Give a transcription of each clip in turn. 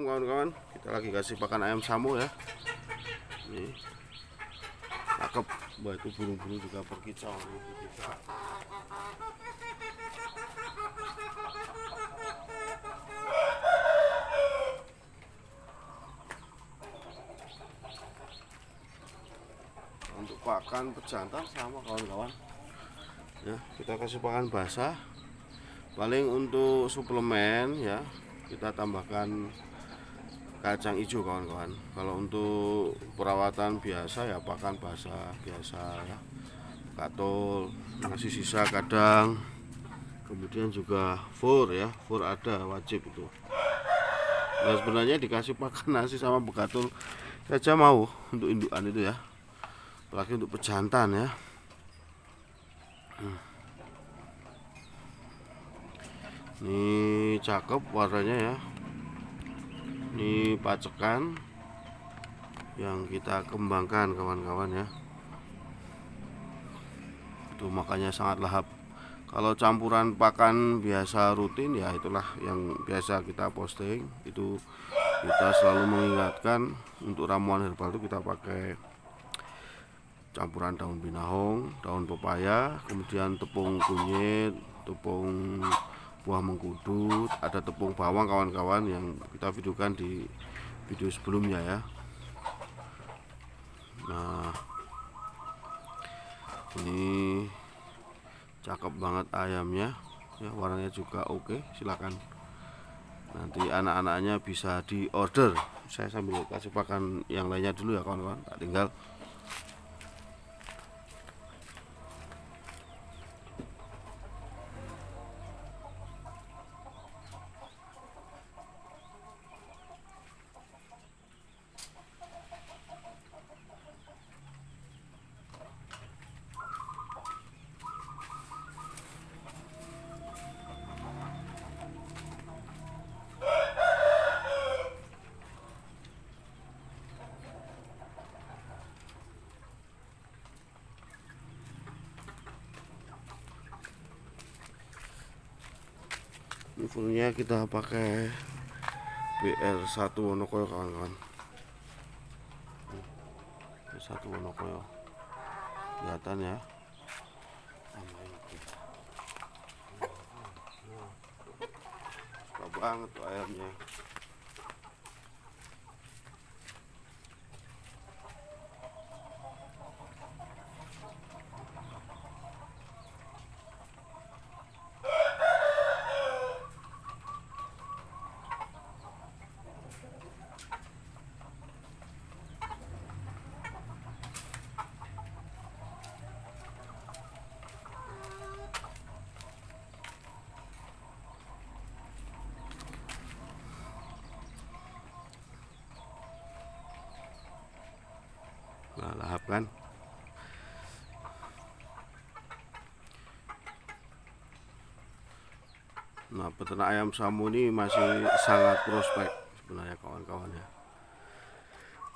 kawan-kawan kita lagi kasih pakan ayam samu ya ini cakep Wah itu burung-burung juga berkicau untuk pakan pejantan sama kawan-kawan ya kita kasih pakan basah paling untuk suplemen ya kita tambahkan kacang hijau kawan-kawan kalau untuk perawatan biasa ya pakan basah biasa ya katol masih sisa kadang kemudian juga fur ya fur ada wajib itu nah sebenarnya dikasih pakan nasi sama bekatul saja mau untuk indukan itu ya lagi untuk pejantan ya hmm. ini cakep warnanya ya ini pacekan yang kita kembangkan kawan-kawan ya itu makanya sangat lahap kalau campuran pakan biasa rutin ya itulah yang biasa kita posting itu kita selalu mengingatkan untuk ramuan herbal itu kita pakai campuran daun binahong daun pepaya kemudian tepung kunyit tepung buah mengkudu, ada tepung bawang kawan-kawan yang kita videokan di video sebelumnya ya nah ini cakep banget ayamnya ya warnanya juga oke Silakan, silahkan nanti anak-anaknya bisa di order saya sambil kasih pakan yang lainnya dulu ya kawan-kawan tak tinggal Nivelnya kita pakai BR1 Wonokoyo kawan-kawan. BR1 Wonokoyo. Kelihatan ya. Suka banget tuh ayamnya. lahap kan Nah, peternak ayam samu ini masih sangat prospek sebenarnya kawan-kawan ya.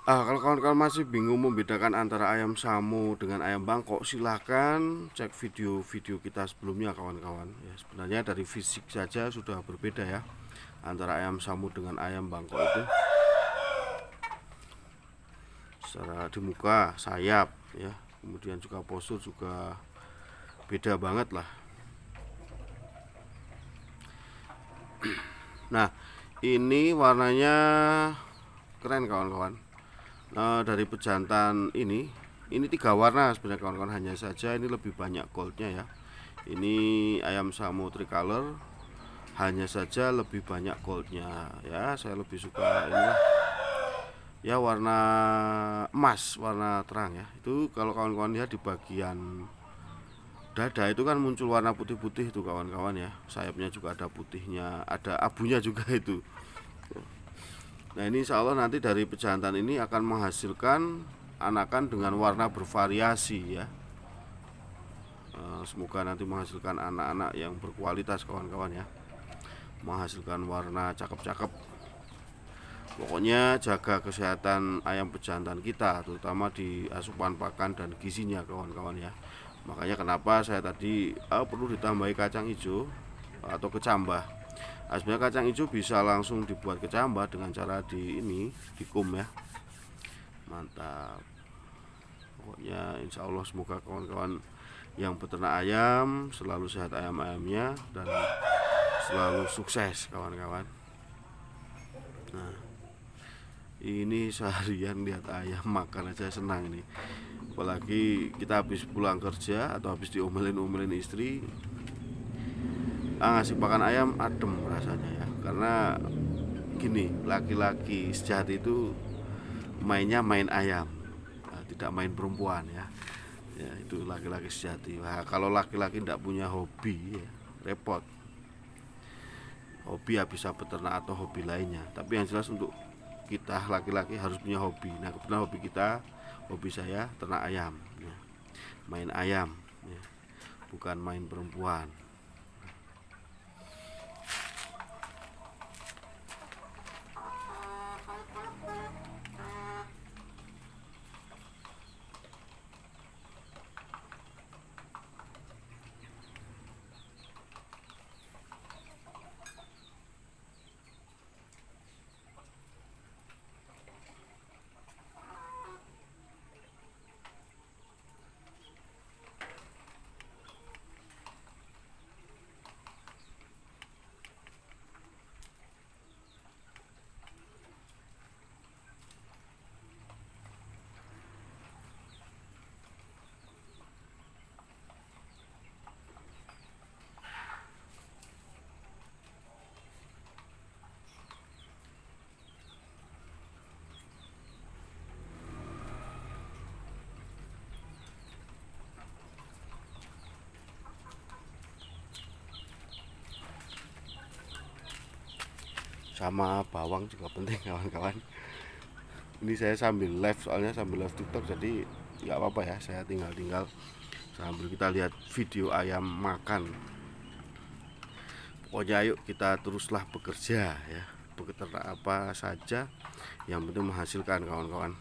Ah, kalau kawan-kawan masih bingung membedakan antara ayam samu dengan ayam bangkok, silahkan cek video-video kita sebelumnya kawan-kawan. Ya, sebenarnya dari fisik saja sudah berbeda ya antara ayam samu dengan ayam bangkok itu secara di muka sayap ya kemudian juga postur juga beda banget lah nah ini warnanya keren kawan-kawan nah, dari pejantan ini ini tiga warna sebenarnya kawan-kawan hanya saja ini lebih banyak goldnya ya ini ayam samu tricolor hanya saja lebih banyak goldnya ya saya lebih suka ini lah ya warna emas warna terang ya itu kalau kawan-kawan lihat di bagian dada itu kan muncul warna putih-putih itu kawan-kawan ya sayapnya juga ada putihnya ada abunya juga itu nah ini insya Allah nanti dari pejantan ini akan menghasilkan anakan dengan warna bervariasi ya eh, semoga nanti menghasilkan anak-anak yang berkualitas kawan-kawan ya menghasilkan warna cakep-cakep pokoknya jaga kesehatan ayam pejantan kita terutama di asupan pakan dan gizinya kawan-kawan ya makanya kenapa saya tadi oh, perlu ditambahi kacang hijau atau kecambah Asalnya nah, kacang hijau bisa langsung dibuat kecambah dengan cara di ini dikum ya mantap pokoknya insya Allah semoga kawan-kawan yang peternak ayam selalu sehat ayam-ayamnya dan selalu sukses kawan-kawan nah ini seharian lihat ayam makan aja senang ini apalagi kita habis pulang kerja atau habis diomelin-omelin istri ah, ngasih makan ayam adem rasanya ya karena gini laki-laki sejati itu mainnya main ayam nah, tidak main perempuan ya ya itu laki-laki sejati nah, kalau laki-laki tidak punya hobi ya, repot hobi ya bisa peternak atau hobi lainnya tapi yang jelas untuk kita laki-laki harus punya hobi nah kebetulan hobi kita hobi saya ternak ayam ya. main ayam ya. bukan main perempuan sama bawang juga penting kawan-kawan ini saya sambil live soalnya sambil live tiktok jadi nggak apa-apa ya saya tinggal-tinggal sambil kita lihat video ayam makan pokoknya yuk kita teruslah bekerja ya bekerja apa saja yang penting menghasilkan kawan-kawan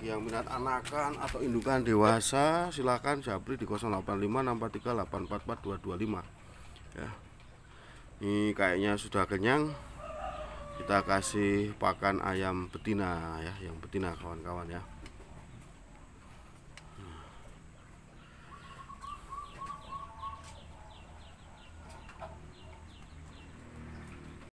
yang minat anakan atau indukan dewasa silakan japri di 085643844225 ya ini kayaknya sudah kenyang kita kasih pakan ayam betina ya yang betina kawan-kawan ya